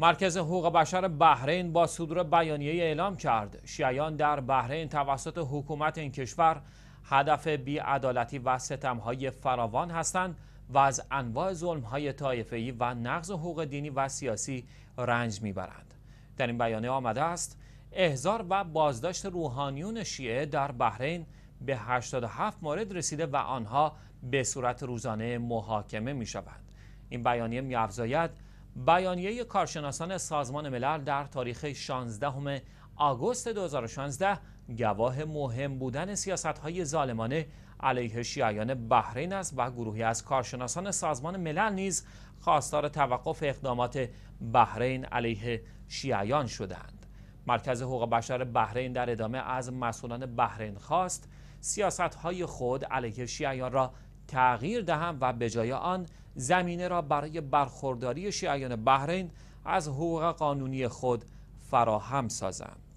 مرکز حقوق بشر بحرین با صدور بیانیه اعلام کرد شیعیان در بحرین توسط حکومت این کشور هدف بیعدالتی و ستمهای فراوان هستند و از انواع ظلمهای طایفه‌ای و نقض حقوق دینی و سیاسی رنج میبرند در این بیانیه آمده است احضار و بازداشت روحانیون شیعه در بحرین به 87 مورد رسیده و آنها به صورت روزانه محاکمه می این بیانیه می بیانیه کارشناسان سازمان ملل در تاریخ 16 آگوست 2016 گواه مهم بودن سیاست های ظالمانه علیه شیعیان بحرین است و گروهی از کارشناسان سازمان ملل نیز خواستار توقف اقدامات بحرین علیه شیعیان شدند. مرکز حقوق بشر بحرین در ادامه از مسئولان بحرین خواست سیاست های خود علیه شیعیان را تغییر دهم و به جای آن زمینه را برای برخورداری شیعیان بحرین از حقوق قانونی خود فراهم سازم